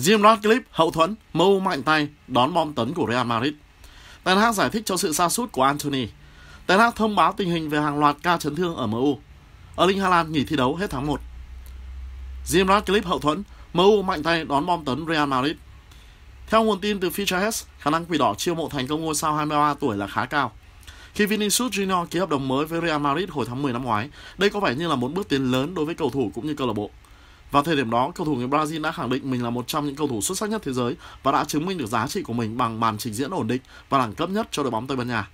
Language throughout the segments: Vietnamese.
Jim Ratcliffe hậu thuẫn, mâu mạnh tay đón bom tấn của Real Madrid. Ten Hag giải thích cho sự sa sút của Anthony. Ten Hag thông báo tình hình về hàng loạt ca chấn thương ở MU. Erling Haaland nghỉ thi đấu hết tháng 1. Jim Ratcliffe hậu thuẫn, MU mạnh tay đón bom tấn Real Madrid. Theo nguồn tin từ Featureheads, khả năng Quỷ Đỏ chiêu mộ thành công ngôi sao 23 tuổi là khá cao. Khi Vinicius Junior ký hợp đồng mới với Real Madrid hồi tháng 10 năm ngoái, đây có vẻ như là một bước tiến lớn đối với cầu thủ cũng như câu lạc bộ. Vào thời điểm đó, cầu thủ người Brazil đã khẳng định mình là một trong những cầu thủ xuất sắc nhất thế giới và đã chứng minh được giá trị của mình bằng màn trình diễn ổn định và đẳng cấp nhất cho đội bóng Tây Ban Nha.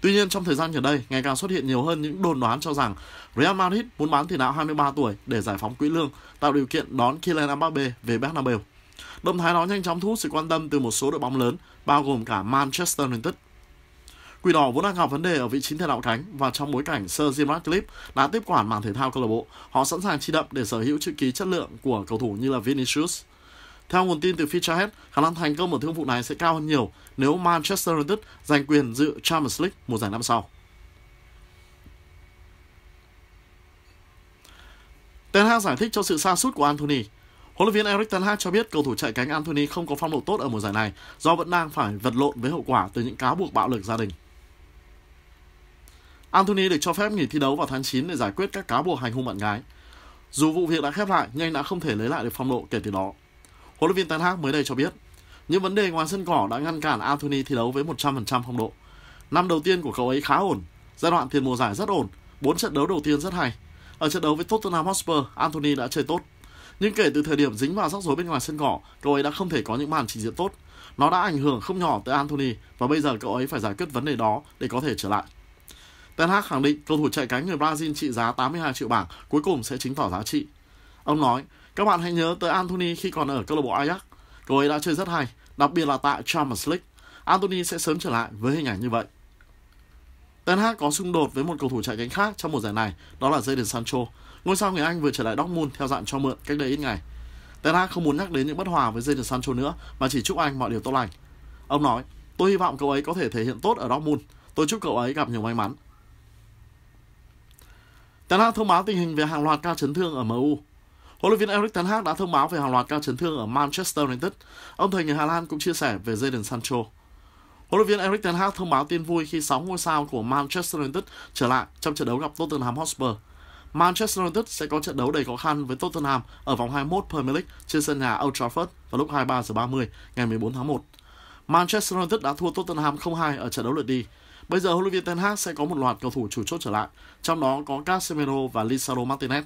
Tuy nhiên, trong thời gian gần đây, ngày càng xuất hiện nhiều hơn những đồn đoán cho rằng Real Madrid muốn bán tiền đạo 23 tuổi để giải phóng quỹ lương, tạo điều kiện đón Kylian Mbappe về Bernabeu. Động thái đó nhanh chóng thu hút sự quan tâm từ một số đội bóng lớn, bao gồm cả Manchester United Quỷ đỏ vốn đang gặp vấn đề ở vị trí tiền đạo cánh và trong bối cảnh Sir Jim Ratcliffe đã tiếp quản mảng thể thao câu lạc bộ, họ sẵn sàng chi đậm để sở hữu chữ ký chất lượng của cầu thủ như là Vinicius. Theo nguồn tin từ Fitrahead, khả năng thành công ở thương vụ này sẽ cao hơn nhiều nếu Manchester United giành quyền dự Champions League mùa giải năm sau. Ten Hag giải thích cho sự sa sút của Anthony. Huấn luyện viên Erik Ten Hag cho biết cầu thủ chạy cánh Anthony không có phong độ tốt ở mùa giải này do vẫn đang phải vật lộn với hậu quả từ những cáo buộc bạo lực gia đình. Anthony được cho phép nghỉ thi đấu vào tháng 9 để giải quyết các cáo buộc hành hung bạn gái. Dù vụ việc đã khép lại, nhưng anh đã không thể lấy lại được phong độ kể từ đó. Huấn luyện viên Ten Hag mới đây cho biết, những vấn đề ngoài sân cỏ đã ngăn cản Anthony thi đấu với 100% phong độ. Năm đầu tiên của cậu ấy khá ổn, giai đoạn tiền mùa giải rất ổn, bốn trận đấu đầu tiên rất hay. Ở trận đấu với Tottenham Hotspur, Anthony đã chơi tốt. Nhưng kể từ thời điểm dính vào rắc rối bên ngoài sân cỏ, cậu ấy đã không thể có những màn trình diễn tốt. Nó đã ảnh hưởng không nhỏ tới Anthony và bây giờ cậu ấy phải giải quyết vấn đề đó để có thể trở lại. Ten Hag khẳng định cầu thủ chạy cánh người Brazil trị giá 82 triệu bảng cuối cùng sẽ chứng tỏ giá trị. Ông nói, các bạn hãy nhớ tới Anthony khi còn ở câu lạc bộ Ajax. Cậu ấy đã chơi rất hay, đặc biệt là tại Champions League. Anthony sẽ sớm trở lại với hình ảnh như vậy. Ten Hag có xung đột với một cầu thủ chạy cánh khác trong mùa giải này, đó là Jadon Sancho. Ngôi sao người Anh vừa trở lại Dortmund theo dạng cho mượn cách đây ít ngày. Ten Hag không muốn nhắc đến những bất hòa với Jadon Sancho nữa mà chỉ chúc anh mọi điều tốt lành. Ông nói, tôi hy vọng cậu ấy có thể thể hiện tốt ở Dortmund. Tôi chúc cậu ấy gặp nhiều may mắn. Ten Hag thông báo tình hình về hàng loạt ca chấn thương ở MU. Huấn luyện viên Erik Ten Hag đã thông báo về hàng loạt ca chấn thương ở Manchester United. Ông thầy người Hà Lan cũng chia sẻ về Jadon Sancho. Huấn luyện viên Erik Ten Hag thông báo tin vui khi 6 ngôi sao của Manchester United trở lại trong trận đấu gặp Tottenham Hotspur. Manchester United sẽ có trận đấu đầy khó khăn với Tottenham ở vòng 21 Premier League trên sân nhà Old Trafford vào lúc 23h30 ngày 14 tháng 1. Manchester United đã thua Tottenham 0-2 ở trận đấu lượt đi. Bây giờ huấn luyện viên Ten Hag sẽ có một loạt cầu thủ chủ chốt trở lại, trong đó có Casemiro và Lisandro Martinez.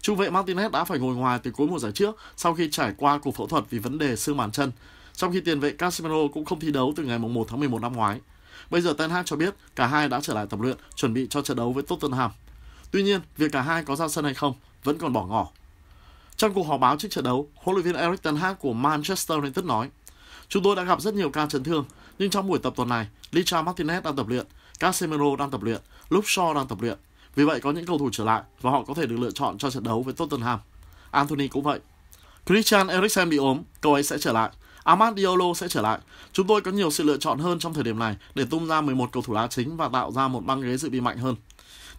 Trung vệ Martinez đã phải ngồi ngoài từ cuối mùa giải trước sau khi trải qua cuộc phẫu thuật vì vấn đề xương bàn chân, trong khi tiền vệ Casemiro cũng không thi đấu từ ngày 1 tháng 11 năm ngoái. Bây giờ Ten Hag cho biết cả hai đã trở lại tập luyện, chuẩn bị cho trận đấu với Tottenham. Tuy nhiên, việc cả hai có ra sân hay không vẫn còn bỏ ngỏ. Trong cuộc họp báo trước trận đấu, huấn luyện viên Erik Ten Hag của Manchester United nói: Chúng tôi đã gặp rất nhiều ca chấn thương, nhưng trong buổi tập tuần này, Licha Martinez đang tập luyện, Casemiro đang tập luyện, Luke Shaw đang tập luyện. Vì vậy có những cầu thủ trở lại và họ có thể được lựa chọn cho trận đấu với Tottenham. Anthony cũng vậy. Christian Eriksen bị ốm, cậu ấy sẽ trở lại. Amad Diallo sẽ trở lại. Chúng tôi có nhiều sự lựa chọn hơn trong thời điểm này để tung ra 11 cầu thủ đá chính và tạo ra một băng ghế dự bị mạnh hơn.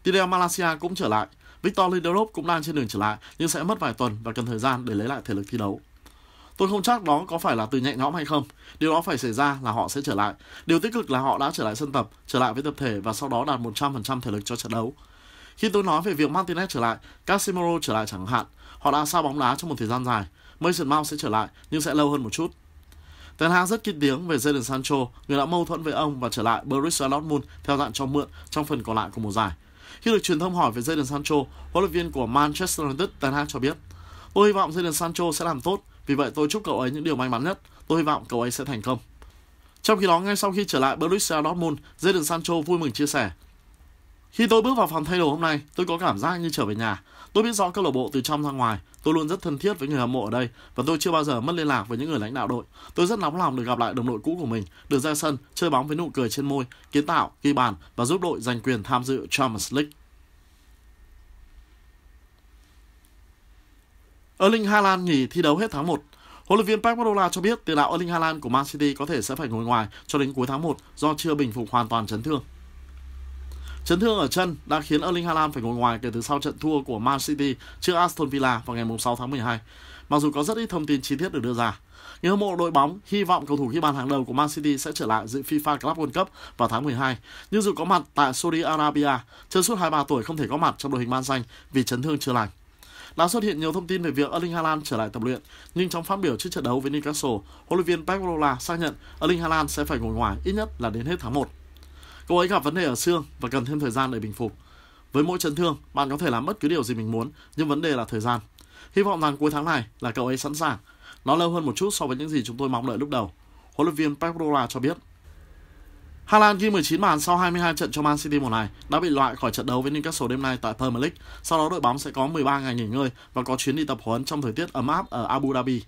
Tidal Malaysia cũng trở lại. Victor Lindelof cũng đang trên đường trở lại nhưng sẽ mất vài tuần và cần thời gian để lấy lại thể lực thi đấu. Tôi không chắc đó có phải là từ nhẹ nhõm hay không. Điều đó phải xảy ra là họ sẽ trở lại. Điều tích cực là họ đã trở lại sân tập, trở lại với tập thể và sau đó đạt 100% thể lực cho trận đấu. Khi tôi nói về việc Martinez trở lại, Casemiro trở lại chẳng hạn, họ đã sao bóng đá trong một thời gian dài. Mason Mount sẽ trở lại nhưng sẽ lâu hơn một chút. Ten Hag rất kín tiếng về Jadon Sancho, người đã mâu thuẫn với ông và trở lại Borussia Dortmund theo dạng cho mượn trong phần còn lại của mùa giải. Khi được truyền thông hỏi về Jadon Sancho, huấn luyện viên của Manchester United Ten Hag cho biết: "Tôi hy vọng Jadon Sancho sẽ làm tốt vì vậy tôi chúc cậu ấy những điều may mắn nhất. Tôi hy vọng cậu ấy sẽ thành công. Trong khi đó, ngay sau khi trở lại Borussia Dortmund, Jadon Sancho vui mừng chia sẻ. Khi tôi bước vào phòng thay đồ hôm nay, tôi có cảm giác như trở về nhà. Tôi biết rõ câu lạc bộ từ trong ra ngoài. Tôi luôn rất thân thiết với người hâm mộ ở đây và tôi chưa bao giờ mất liên lạc với những người lãnh đạo đội. Tôi rất nóng lòng được gặp lại đồng đội cũ của mình, được ra sân, chơi bóng với nụ cười trên môi, kiến tạo, ghi bàn và giúp đội giành quyền tham dự Champions League. Erling Haaland nghỉ thi đấu hết tháng 1. Huấn luyện viên Pep Guardiola cho biết tiền đạo Erling Haaland của Man City có thể sẽ phải ngồi ngoài cho đến cuối tháng 1 do chưa bình phục hoàn toàn chấn thương. Chấn thương ở chân đã khiến Erling Haaland phải ngồi ngoài kể từ sau trận thua của Man City trước Aston Villa vào ngày 6 tháng 12. Mặc dù có rất ít thông tin chi tiết được đưa ra, người hâm mộ đội bóng hy vọng cầu thủ ghi bàn hàng đầu của Man City sẽ trở lại dự FIFA Club World Cup vào tháng 12, nhưng dù có mặt tại Saudi Arabia, chân suốt 23 tuổi không thể có mặt trong đội hình Man Xanh vì chấn thương chưa lành đã xuất hiện nhiều thông tin về việc Erling Haaland trở lại tập luyện, nhưng trong phát biểu trước trận đấu với Newcastle, huấn luyện viên Pep Guardiola xác nhận Erling Haaland sẽ phải ngồi ngoài ít nhất là đến hết tháng 1. Cậu ấy gặp vấn đề ở xương và cần thêm thời gian để bình phục. Với mỗi chấn thương, bạn có thể làm bất cứ điều gì mình muốn, nhưng vấn đề là thời gian. Hy vọng rằng cuối tháng này là cậu ấy sẵn sàng. Nó lâu hơn một chút so với những gì chúng tôi mong đợi lúc đầu. Huấn luyện viên Pep Guardiola cho biết. Hà Lan ghi 19 bàn sau 22 trận cho Man City mùa này đã bị loại khỏi trận đấu với Newcastle đêm nay tại Premier League. Sau đó đội bóng sẽ có 13 ngày nghỉ ngơi và có chuyến đi tập huấn trong thời tiết ấm áp ở Abu Dhabi.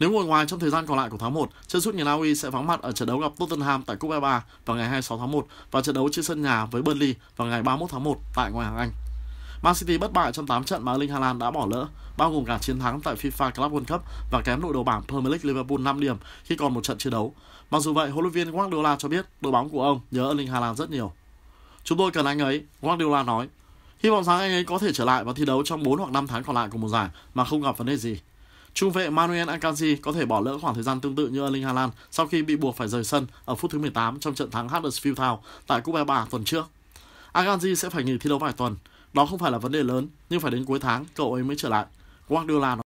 Nếu ngồi ngoài trong thời gian còn lại của tháng 1, chân sút người Na Uy sẽ vắng mặt ở trận đấu gặp Tottenham tại Cúp FA vào ngày 26 tháng 1 và trận đấu trên sân nhà với Burnley vào ngày 31 tháng 1 tại ngoại hạng Anh. Man City bất bại trong 8 trận mà Erling Haaland đã bỏ lỡ, bao gồm cả chiến thắng tại FIFA Club World Cup và kém đội đầu bảng Premier League Liverpool 5 điểm khi còn một trận chiến đấu. Mặc dù vậy, huấn luyện viên Guardiola cho biết đội bóng của ông nhớ Erling Haaland rất nhiều. Chúng tôi cần anh ấy, Guardiola nói. Hy vọng rằng anh ấy có thể trở lại và thi đấu trong 4 hoặc 5 tháng còn lại của mùa giải mà không gặp vấn đề gì. Trung vệ Manuel Akanji có thể bỏ lỡ khoảng thời gian tương tự như Erling Haaland sau khi bị buộc phải rời sân ở phút thứ 18 trong trận thắng Huddersfield Town tại Cúp FA tuần trước. Akanji sẽ phải nghỉ thi đấu vài tuần. Đó không phải là vấn đề lớn, nhưng phải đến cuối tháng cậu ấy mới trở lại. Guardiola nói.